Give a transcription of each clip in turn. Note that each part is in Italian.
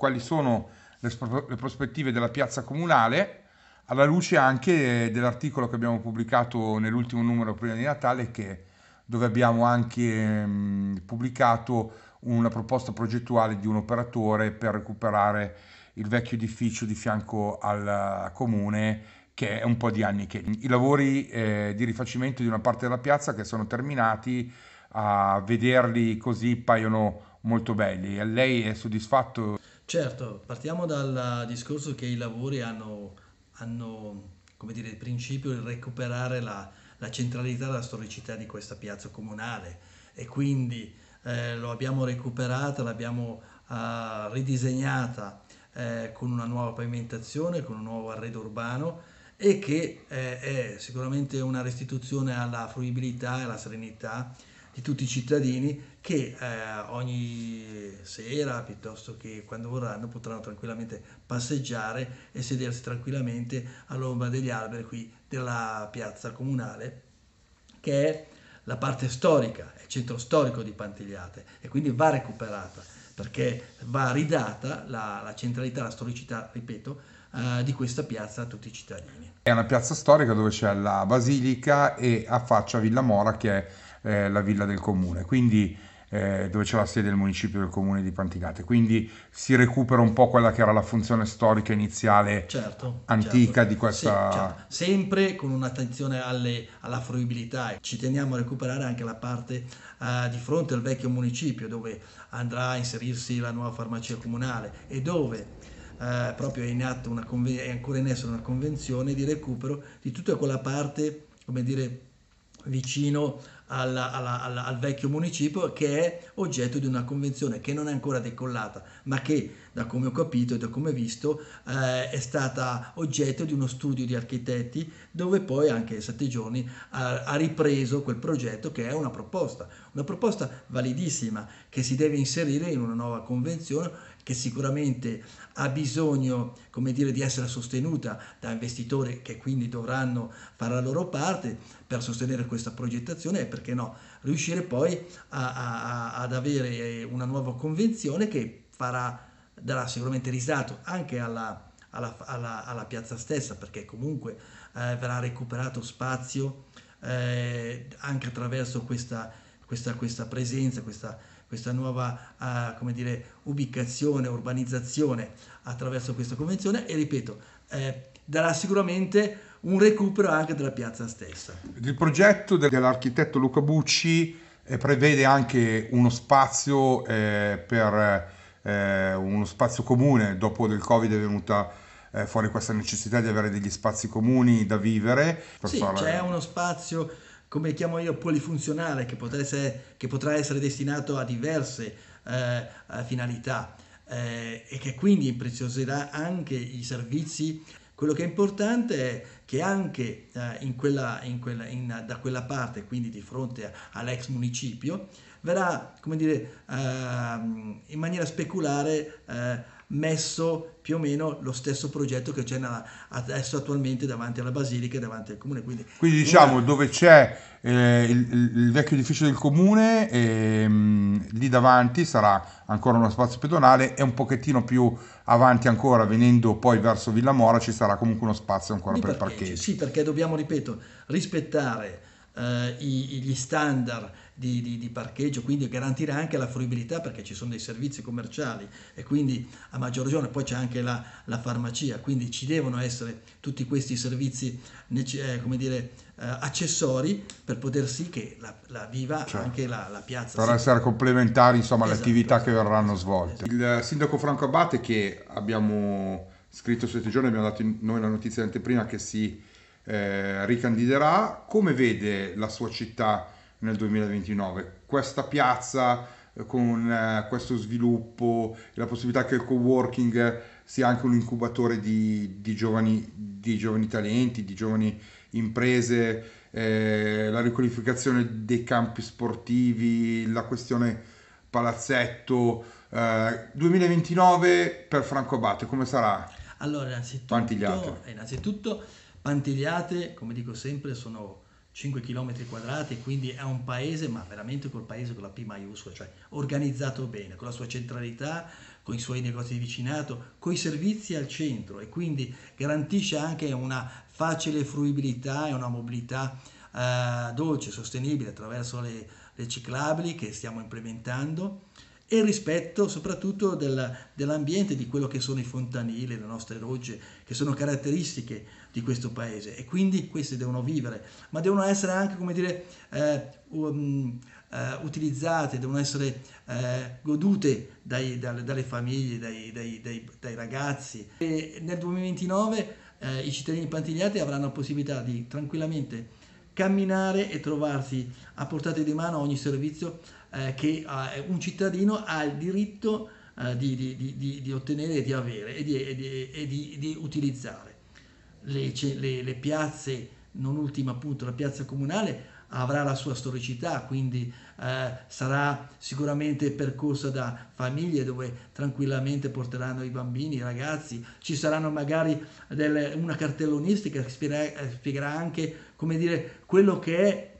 quali sono le, le prospettive della piazza comunale, alla luce anche dell'articolo che abbiamo pubblicato nell'ultimo numero prima di Natale, che, dove abbiamo anche mh, mm, pubblicato una proposta progettuale di un operatore per recuperare il vecchio edificio di fianco al comune che è un po' di anni che i lavori eh, di rifacimento di una parte della piazza che sono terminati a vederli così paiono molto belli. Lei è soddisfatto Certo, partiamo dal discorso che i lavori hanno, hanno come dire, il principio di recuperare la, la centralità e la storicità di questa piazza comunale e quindi eh, lo abbiamo recuperata, l'abbiamo eh, ridisegnata eh, con una nuova pavimentazione, con un nuovo arredo urbano e che eh, è sicuramente una restituzione alla fruibilità e alla serenità di tutti i cittadini che eh, ogni sera piuttosto che quando vorranno potranno tranquillamente passeggiare e sedersi tranquillamente all'ombra degli alberi qui della piazza comunale che è la parte storica, il centro storico di Pantigliate e quindi va recuperata perché va ridata la, la centralità, la storicità, ripeto, eh, di questa piazza a tutti i cittadini. È una piazza storica dove c'è la basilica e affaccia Villa Mora che è eh, la villa del comune, quindi, eh, dove c'è la sede del municipio del comune di Pantigate. Quindi si recupera un po' quella che era la funzione storica iniziale certo, certo. antica certo. di questa... Sì, certo. Sempre con un'attenzione alle, alla fruibilità. Ci teniamo a recuperare anche la parte uh, di fronte al vecchio municipio dove andrà a inserirsi la nuova farmacia comunale e dove... Uh, proprio è, in atto una conven- è ancora in essere una convenzione di recupero di tutta quella parte, come dire, vicino alla, alla, alla, al vecchio municipio che è oggetto di una convenzione che non è ancora decollata ma che da come ho capito e da come ho visto eh, è stata oggetto di uno studio di architetti dove poi anche Sette Giorni ha, ha ripreso quel progetto che è una proposta, una proposta validissima che si deve inserire in una nuova convenzione che sicuramente ha bisogno come dire, di essere sostenuta da investitori che quindi dovranno fare la loro parte per sostenere questa progettazione e perché no, riuscire poi a, a, ad avere una nuova convenzione che farà, darà sicuramente risalto anche alla, alla, alla, alla, piazza stessa perché comunque eh, verrà recuperato spazio eh, anche attraverso questa, questa, questa presenza, questa questa nuova uh, come dire, ubicazione, urbanizzazione attraverso questa convenzione e ripeto, eh, darà sicuramente un recupero anche della piazza stessa. Il progetto dell'architetto Luca Bucci eh, prevede anche uno spazio eh, per eh, uno spazio comune, dopo del Covid è venuta eh, fuori questa necessità di avere degli spazi comuni da vivere. Per sì, fare... c'è uno spazio come chiamo io, polifunzionale, che, essere, che potrà essere destinato a diverse eh, finalità eh, e che quindi impreziosirà anche i servizi. Quello che è importante è che anche eh, in quella, in quella, in, da quella parte, quindi di fronte all'ex municipio, verrà, come dire, ehm, in maniera speculare eh, messo più o meno lo stesso progetto che c'è adesso attualmente davanti alla Basilica e davanti al Comune. Quindi, Quindi diciamo una... dove c'è eh, il, il, vecchio edificio del Comune, e, ehm, mh, lì davanti sarà ancora uno spazio pedonale e un pochettino più avanti ancora, venendo poi verso Villa Mora, ci sarà comunque uno spazio ancora per parcheggio. parcheggio. Sì, perché dobbiamo, ripeto, rispettare eh, i, gli standard di, di, di parcheggio, quindi garantire anche la fruibilità perché ci sono dei servizi commerciali e quindi a maggior ragione poi c'è anche la, la farmacia, quindi ci devono essere tutti questi servizi, eh, come dire, eh, accessori per poter sì che la, la viva certo. anche la, la, piazza. Per sì. essere complementari insomma alle esatto, attività esatto, che verranno esatto, svolte. Esatto. Il sindaco Franco Abate che abbiamo scritto su giorni, abbiamo dato noi la notizia di anteprima che si eh, ricandiderà, come vede la sua città nel 2029. Questa piazza eh, con eh, questo sviluppo e la possibilità che il co-working sia anche un incubatore di, di, giovani, di giovani, talenti, di giovani imprese, eh, la riqualificazione dei campi sportivi, la questione palazzetto. Eh, 2029 per Franco Abate, come sarà? Allora, innanzitutto, eh, innanzitutto Pantigliate, come dico sempre, sono 5 km quadrati, quindi è un paese, ma veramente col paese con la P maiuscola, cioè organizzato bene, con la sua centralità, con i suoi negozi di vicinato, con i servizi al centro e quindi garantisce anche una facile fruibilità e una mobilità eh, dolce, sostenibile attraverso le, le ciclabili che stiamo implementando e rispetto soprattutto della, dell'ambiente, di quello che sono i fontanili, le nostre rogge, che sono caratteristiche di questo paese e quindi questi devono vivere, ma devono essere anche, come dire, eh, um, uh, utilizzate, devono essere eh, godute dai, dal, dalle famiglie, dai, dai, dai ragazzi. E nel 2029 eh, i cittadini pantigliati avranno la possibilità di tranquillamente camminare e trovarsi a portata di mano ogni servizio eh, che eh, un cittadino ha il diritto eh, di, di, di, di, ottenere, di avere e di, e di e utilizzare. Le, le, le, piazze, non ultima appunto la piazza comunale, avrà la sua storicità, quindi eh, sarà sicuramente percorsa da famiglie dove tranquillamente porteranno i bambini, i ragazzi, ci saranno magari delle, una cartellonistica che spiegherà, eh, spiegherà anche come dire, quello che è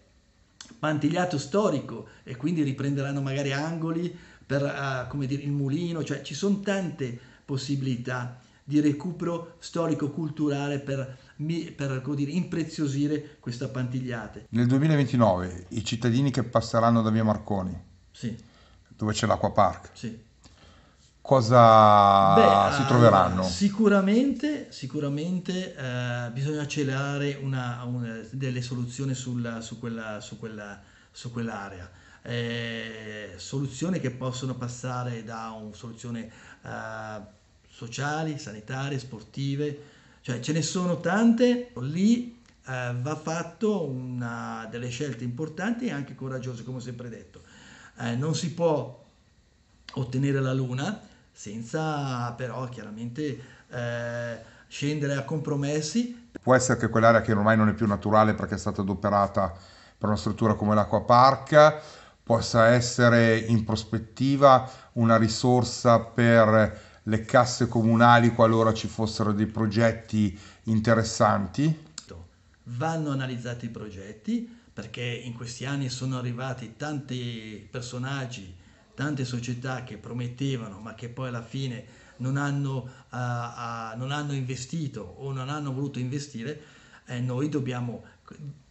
pantigliato storico e quindi riprenderanno magari angoli per, uh, come dire, il mulino, cioè ci sono tante possibilità di recupero storico-culturale per, per dire, impreziosire questa pantigliata. Nel 2029 i cittadini che passeranno da via Marconi, sì. dove c'è l'Acqua Park, sì cosa Beh, si ah, troveranno? Sicuramente, sicuramente eh, bisogna accelerare una, una, delle soluzioni sulla, su, quella, su, quella, su quell'area. Eh, soluzioni che possono passare da soluzioni eh, sociali, sanitarie, sportive, cioè ce ne sono tante, lì eh, va fatto una, delle scelte importanti e anche coraggiose, come ho sempre detto. Eh, non si può ottenere la luna, senza però chiaramente eh, scendere a compromessi. Può essere che quell'area che ormai non è più naturale perché è stata adoperata per una struttura come l'Aqua Park possa essere in prospettiva una risorsa per le casse comunali qualora ci fossero dei progetti interessanti? Certo. Vanno analizzati i progetti perché in questi anni sono arrivati tanti personaggi tante società che promettevano ma che poi alla fine non hanno, uh, uh, non hanno investito o non hanno voluto investire, eh, noi dobbiamo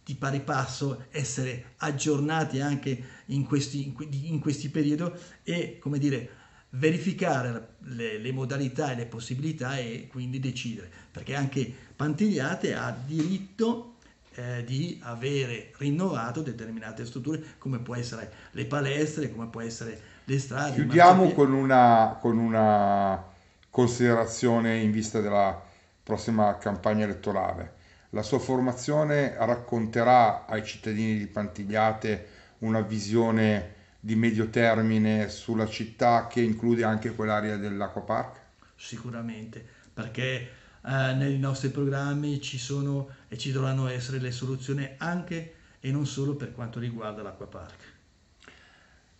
di pari passo essere aggiornati anche in questi, in questi periodi e come dire verificare le, le, modalità e le possibilità e quindi decidere perché anche Pantigliate ha diritto eh, di avere rinnovato determinate strutture come può essere le palestre come può essere le strade. Chiudiamo con, una, con una considerazione in vista della prossima campagna elettorale. La sua formazione racconterà ai cittadini di Pantigliate una visione di medio termine sulla città che include anche quell'area dell'acquapark? Sicuramente, perché eh, nei nostri programmi ci sono e ci dovranno essere le soluzioni anche e non solo per quanto riguarda l'acquapark.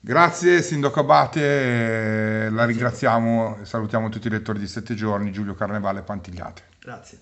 Grazie Sindaco Abate, eh, la ringraziamo e salutiamo tutti i lettori di Sette Giorni, Giulio Carnevale e Pantigliate. Grazie.